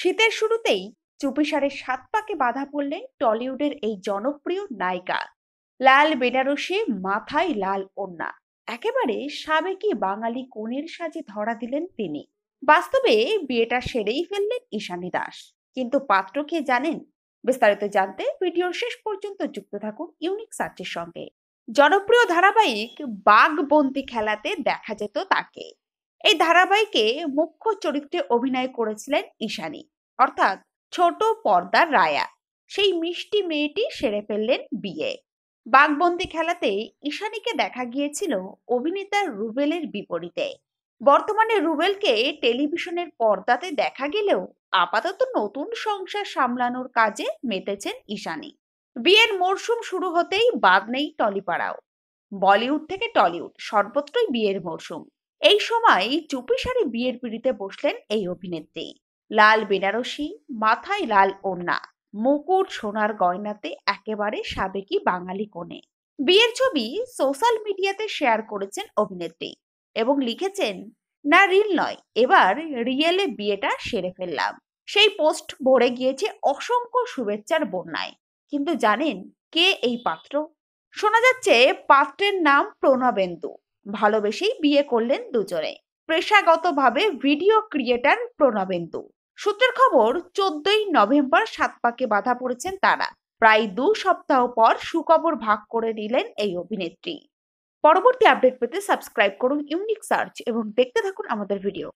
শীতের শুরুতেই চুপিসারের সাত পাকে বাধা পড়লেন টলিউডের এই জনপ্রিয় নায়িকা লাল বেনারসি মাথায় লাল ওন্না একেবারে সাবেকি বাঙালি কনের সাজে ধরা দিলেন তিনি বাস্তবে বিয়েটা সেরেই ফেললেন ঈশানী দাস কিন্তু পাত্র কে জানেন বিস্তারিত জানতে ভিডিওর শেষ পর্যন্ত যুক্ত থাকুন ইউনিক সার্চের সঙ্গে জনপ্রিয় ধারাবাহিক বাঘ বন্দি খেলাতে দেখা যেত তাকে এই ধারাবাহিকে মুখ্য চরিত্রে অভিনয় করেছিলেন ঈশানী অর্থাৎ ছোট পর্দার রায়া সেই মিষ্টি মেয়েটি সেরে ফেললেন বিয়ে বাঘবন্দি খেলাতে ঈশানীকে দেখা গিয়েছিল অভিনেতা রুবেলের বিপরীতে বর্তমানে রুবেলকে টেলিভিশনের পর্দাতে দেখা গেলেও আপাতত নতুন সংসার সামলানোর কাজে মেতেছেন ঈশানী বিয়ের মরশুম শুরু হতেই বাদ নেই টলিপাড়াও বলিউড থেকে টলিউড সর্বত্রই বিয়ের মরশুম এই সময় চুপি সারি বিয়ের পিড়িতে বসলেন এই অভিনেত্রী লাল বেনারসি মাথায় লাল ওড়না মুকুট সোনার গয়নাতে একেবারে সাবেকি বাঙালি কোণে বিয়ের ছবি সোশ্যাল মিডিয়াতে শেয়ার করেছেন অভিনেত্রী এবং লিখেছেন না রিল নয় এবার রিয়েলে বিয়েটা সেরে ফেললাম সেই পোস্ট ভরে গিয়েছে অসংখ্য শুভেচ্ছার বন্যায় কিন্তু জানেন কে এই পাত্র শোনা যাচ্ছে পাত্রের নাম প্রণবেন্দু ভালোবেসেই বিয়ে করলেন দুজনে পেশাগতভাবে ভিডিও ক্রিয়েটার প্রণবেন্দু সূত্রের খবর চোদ্দই নভেম্বর সাত পাকে বাধা পড়েছেন তারা প্রায় দু সপ্তাহ পর সুখবর ভাগ করে নিলেন এই অভিনেত্রী পরবর্তী আপডেট পেতে সাবস্ক্রাইব করুন ইউনিক সার্চ এবং দেখতে থাকুন আমাদের ভিডিও